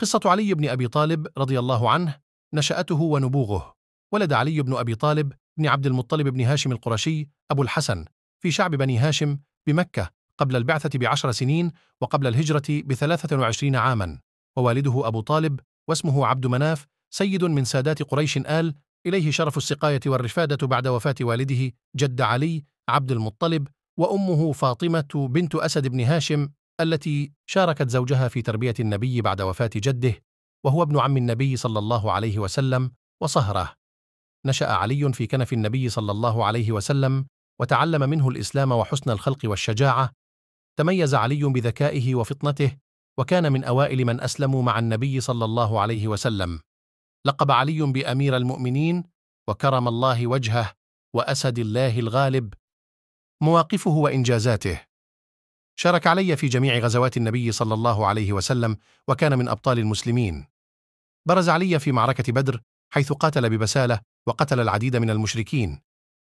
قصة علي بن أبي طالب رضي الله عنه نشأته ونبوغه ولد علي بن أبي طالب بن عبد المطلب بن هاشم القرشي أبو الحسن في شعب بني هاشم بمكة قبل البعثة بعشر سنين وقبل الهجرة بثلاثة وعشرين عاما ووالده أبو طالب واسمه عبد مناف سيد من سادات قريش آل إليه شرف السقاية والرفادة بعد وفاة والده جد علي عبد المطلب وأمه فاطمة بنت أسد بن هاشم التي شاركت زوجها في تربية النبي بعد وفاة جده وهو ابن عم النبي صلى الله عليه وسلم وصهره نشأ علي في كنف النبي صلى الله عليه وسلم وتعلم منه الإسلام وحسن الخلق والشجاعة تميز علي بذكائه وفطنته وكان من أوائل من أسلموا مع النبي صلى الله عليه وسلم لقب علي بأمير المؤمنين وكرم الله وجهه وأسد الله الغالب مواقفه وإنجازاته شارك علي في جميع غزوات النبي صلى الله عليه وسلم وكان من أبطال المسلمين برز علي في معركة بدر حيث قاتل ببسالة وقتل العديد من المشركين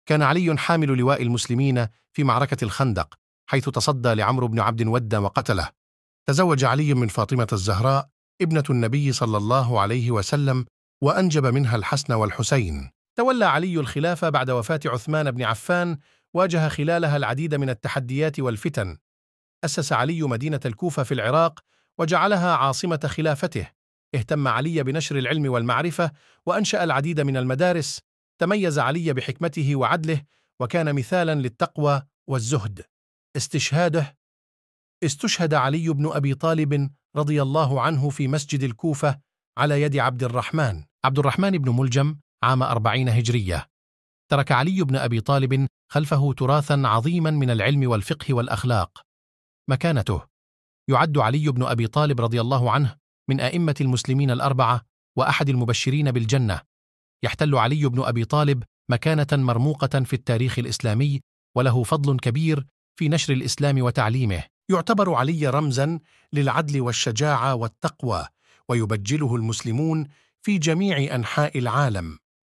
كان علي حامل لواء المسلمين في معركة الخندق حيث تصدى لعمرو بن عبد ودا وقتله تزوج علي من فاطمة الزهراء ابنة النبي صلى الله عليه وسلم وأنجب منها الحسن والحسين تولى علي الخلافة بعد وفاة عثمان بن عفان واجه خلالها العديد من التحديات والفتن أسس علي مدينة الكوفة في العراق وجعلها عاصمة خلافته اهتم علي بنشر العلم والمعرفة وأنشأ العديد من المدارس تميز علي بحكمته وعدله وكان مثالا للتقوى والزهد استشهاده استشهد علي بن أبي طالب رضي الله عنه في مسجد الكوفة على يد عبد الرحمن عبد الرحمن بن ملجم عام أربعين هجرية ترك علي بن أبي طالب خلفه تراثا عظيما من العلم والفقه والأخلاق مكانته يعد علي بن أبي طالب رضي الله عنه من أئمة المسلمين الأربعة وأحد المبشرين بالجنة يحتل علي بن أبي طالب مكانة مرموقة في التاريخ الإسلامي وله فضل كبير في نشر الإسلام وتعليمه يعتبر علي رمزا للعدل والشجاعة والتقوى ويبجله المسلمون في جميع أنحاء العالم